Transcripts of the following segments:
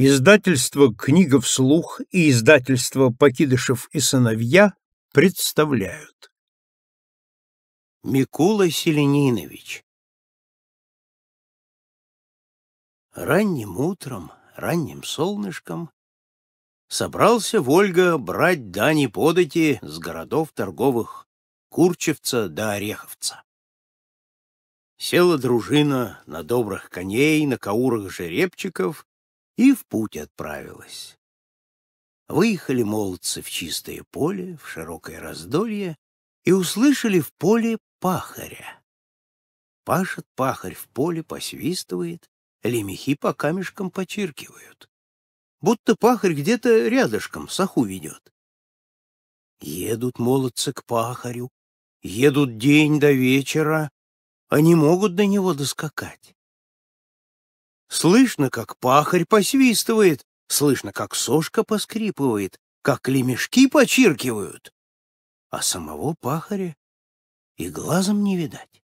Издательство «Книга вслух» и издательство «Покидышев и сыновья» представляют. Микула Селенинович Ранним утром, ранним солнышком собрался Вольга брать дани подати с городов торговых Курчевца до Ореховца. Села дружина на добрых коней, на каурах жеребчиков и в путь отправилась. Выехали молодцы в чистое поле, в широкое раздолье, и услышали в поле пахаря. Пашет пахарь в поле, посвистывает, лемехи по камешкам почиркивают. Будто пахарь где-то рядышком саху ведет. Едут молодцы к пахарю, едут день до вечера, они могут до него доскакать. Слышно, как пахарь посвистывает, слышно, как сошка поскрипывает, как лемешки почиркивают. А самого пахаря и глазом не видать.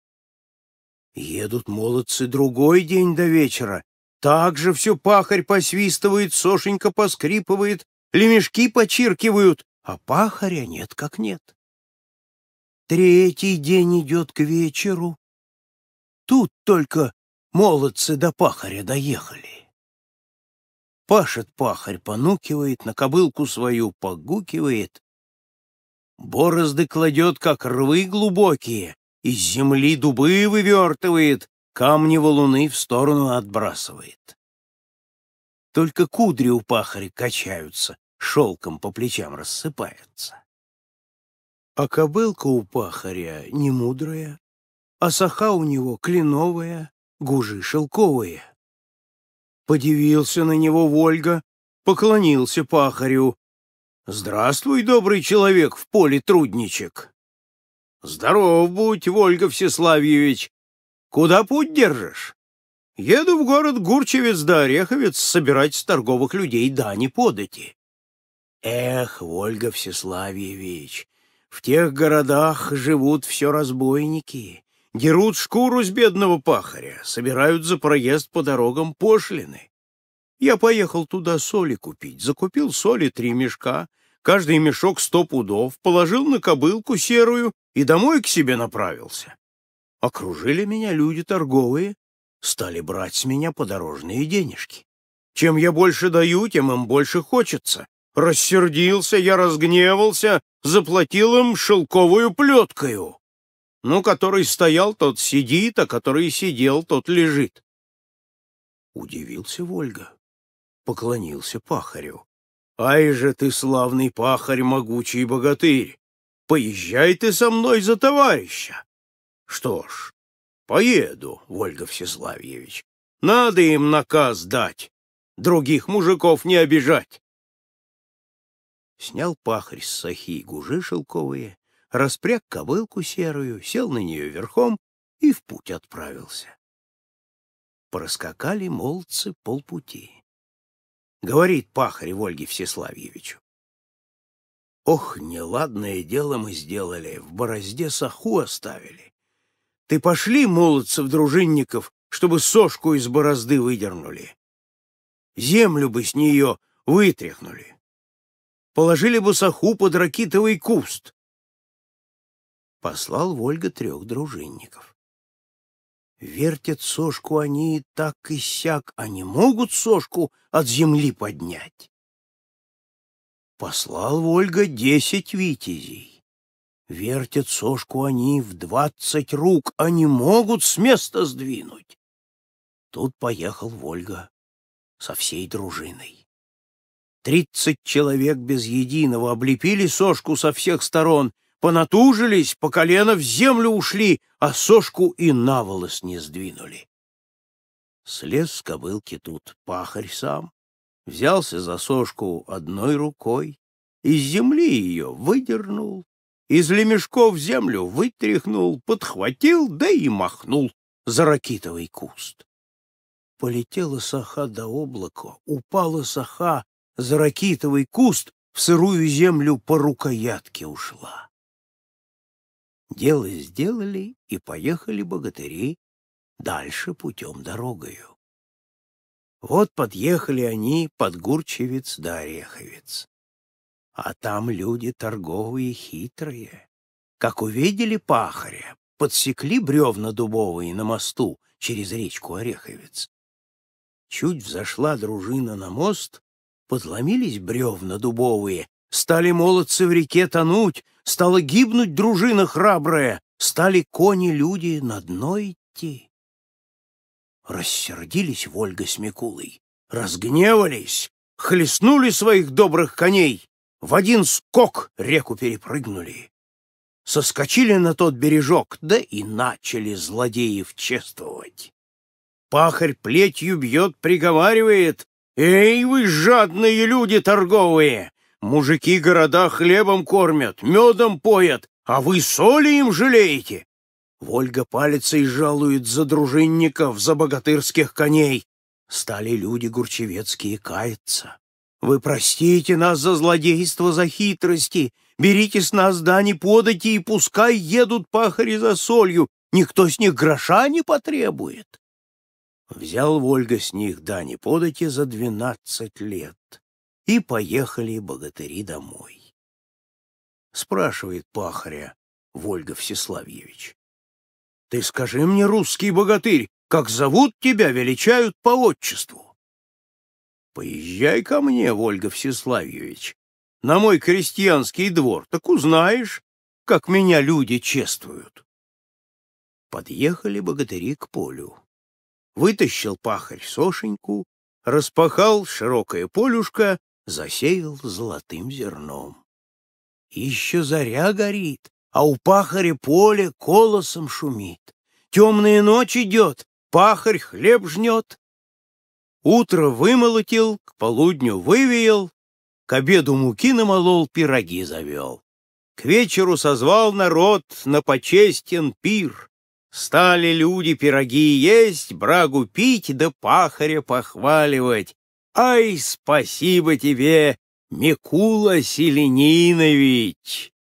Едут молодцы другой день до вечера. Так же все пахарь посвистывает, сошенька поскрипывает, лемешки почиркивают, а пахаря нет как нет. Третий день идет к вечеру. Тут только Молодцы до пахаря доехали. Пашет пахарь, понукивает, на кобылку свою погукивает. Борозды кладет, как рвы глубокие, из земли дубы вывертывает, камни валуны в сторону отбрасывает. Только кудри у пахаря качаются, шелком по плечам рассыпаются. А кобылка у пахаря не мудрая, а саха у него кленовая, гужи шелковые. Подивился на него Вольга, поклонился пахарю. «Здравствуй, добрый человек, в поле трудничек!» «Здоров будь, Вольга Всеславьевич! Куда путь держишь?» «Еду в город Гурчевец да Ореховец собирать с торговых людей дани подати». «Эх, Вольга Всеславьевич, в тех городах живут все разбойники. Дерут шкуру с бедного пахаря, собирают за проезд по дорогам пошлины. Я поехал туда соли купить, закупил соли три мешка, каждый мешок сто пудов, положил на кобылку серую и домой к себе направился. Окружили меня люди торговые, стали брать с меня подорожные денежки. Чем я больше даю, тем им больше хочется. Рассердился я, разгневался, заплатил им шелковую плеткою. Ну, который стоял, тот сидит, а который сидел, тот лежит. Удивился Вольга, поклонился пахарю. «Ай же ты, славный пахарь, могучий богатырь! Поезжай ты со мной за товарища!» «Что ж, поеду, Вольга Всеславьевич. Надо им наказ дать, других мужиков не обижать!» Снял пахарь с сахи гужи шелковые, распряг ковылку серую, сел на нее верхом и в путь отправился. Проскакали молодцы полпути. Говорит пахарь Ольге Всеславьевичу. Ох, неладное дело мы сделали, в борозде саху оставили. Ты пошли, молодцев-дружинников, чтобы сошку из борозды выдернули. Землю бы с нее вытряхнули. Положили бы саху под ракитовый куст, послал Вольга трех дружинников. Вертят сошку они и так и сяк, они а могут сошку от земли поднять. Послал Вольга десять витязей. Вертят сошку они в двадцать рук, они а могут с места сдвинуть. Тут поехал Вольга со всей дружиной. Тридцать человек без единого облепили сошку со всех сторон — понатужились, по колено в землю ушли, а сошку и на волос не сдвинули. Слез с кобылки тут пахарь сам, взялся за сошку одной рукой, из земли ее выдернул, из лемешков землю вытряхнул, подхватил, да и махнул за ракитовый куст. Полетела саха до облака, упала саха за ракитовый куст, в сырую землю по рукоятке ушла. Дело сделали, и поехали богатыри дальше путем дорогою. Вот подъехали они под Гурчевец да Ореховец. А там люди торговые хитрые. Как увидели пахаря, подсекли бревна дубовые на мосту через речку Ореховец. Чуть взошла дружина на мост, подломились бревна дубовые, стали молодцы в реке тонуть, стала гибнуть дружина храбрая, стали кони-люди на дно идти. Рассердились Вольга с Микулой, разгневались, хлестнули своих добрых коней, в один скок реку перепрыгнули. Соскочили на тот бережок, да и начали злодеев чествовать. Пахарь плетью бьет, приговаривает, «Эй, вы жадные люди торговые! Мужики города хлебом кормят, медом поят, а вы соли им жалеете!» Вольга палится и жалует за дружинников, за богатырских коней. Стали люди гурчевецкие каяться. «Вы простите нас за злодейство, за хитрости, берите с нас дани подати и пускай едут пахари за солью, никто с них гроша не потребует». Взял Вольга с них дани подати за двенадцать лет. И поехали богатыри домой. Спрашивает пахаря Вольга Всеславьевич. Ты скажи мне, русский богатырь, как зовут тебя, величают по отчеству. Поезжай ко мне, Вольга Всеславьевич, на мой крестьянский двор, так узнаешь, как меня люди чествуют. Подъехали богатыри к полю. Вытащил пахарь Сошеньку, распахал широкое полюшко засеял золотым зерном. Еще заря горит, а у пахаря поле колосом шумит. Темная ночь идет, пахарь хлеб жнет. Утро вымолотил, к полудню вывеял, к обеду муки намолол, пироги завел. К вечеру созвал народ на почестен пир. Стали люди пироги есть, брагу пить да пахаря похваливать. Ай, спасибо тебе, Микула Селенинович!